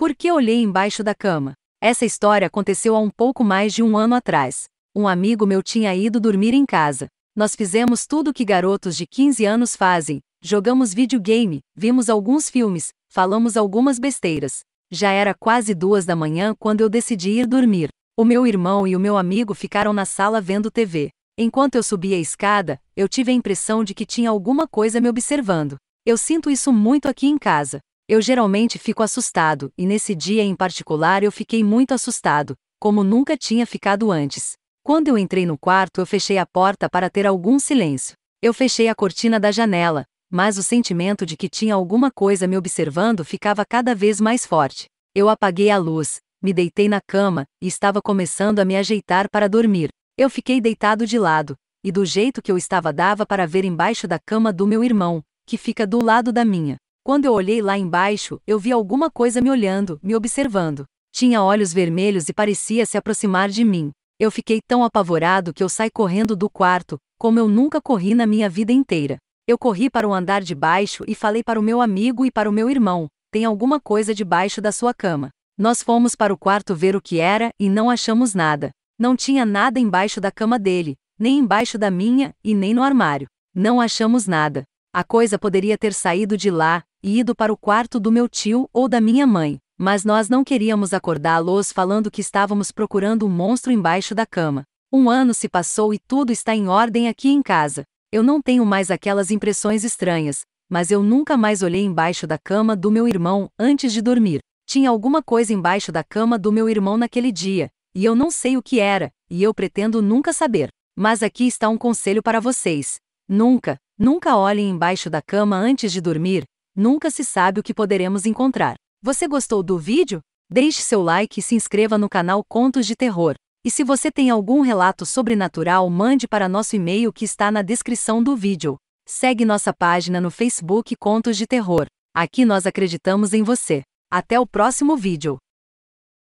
Por que olhei embaixo da cama? Essa história aconteceu há um pouco mais de um ano atrás. Um amigo meu tinha ido dormir em casa. Nós fizemos tudo o que garotos de 15 anos fazem: jogamos videogame, vimos alguns filmes, falamos algumas besteiras. Já era quase duas da manhã quando eu decidi ir dormir. O meu irmão e o meu amigo ficaram na sala vendo TV. Enquanto eu subia a escada, eu tive a impressão de que tinha alguma coisa me observando. Eu sinto isso muito aqui em casa. Eu geralmente fico assustado, e nesse dia em particular eu fiquei muito assustado, como nunca tinha ficado antes. Quando eu entrei no quarto, eu fechei a porta para ter algum silêncio. Eu fechei a cortina da janela, mas o sentimento de que tinha alguma coisa me observando ficava cada vez mais forte. Eu apaguei a luz, me deitei na cama e estava começando a me ajeitar para dormir. Eu fiquei deitado de lado, e do jeito que eu estava dava para ver embaixo da cama do meu irmão, que fica do lado da minha. Quando eu olhei lá embaixo, eu vi alguma coisa me olhando, me observando. Tinha olhos vermelhos e parecia se aproximar de mim. Eu fiquei tão apavorado que eu saí correndo do quarto, como eu nunca corri na minha vida inteira. Eu corri para o andar de baixo e falei para o meu amigo e para o meu irmão: tem alguma coisa debaixo da sua cama. Nós fomos para o quarto ver o que era e não achamos nada. Não tinha nada embaixo da cama dele, nem embaixo da minha e nem no armário. Não achamos nada. A coisa poderia ter saído de lá, e ido para o quarto do meu tio ou da minha mãe, mas nós não queríamos acordá-los falando que estávamos procurando um monstro embaixo da cama. Um ano se passou e tudo está em ordem aqui em casa. Eu não tenho mais aquelas impressões estranhas, mas eu nunca mais olhei embaixo da cama do meu irmão antes de dormir. Tinha alguma coisa embaixo da cama do meu irmão naquele dia, e eu não sei o que era, e eu pretendo nunca saber. Mas aqui está um conselho para vocês: nunca, nunca olhem embaixo da cama antes de dormir, Nunca se sabe o que poderemos encontrar. Você gostou do vídeo? Deixe seu like e se inscreva no canal Contos de Terror. E se você tem algum relato sobrenatural, mande para nosso e-mail que está na descrição do vídeo. Segue nossa página no Facebook Contos de Terror. Aqui nós acreditamos em você. Até o próximo vídeo.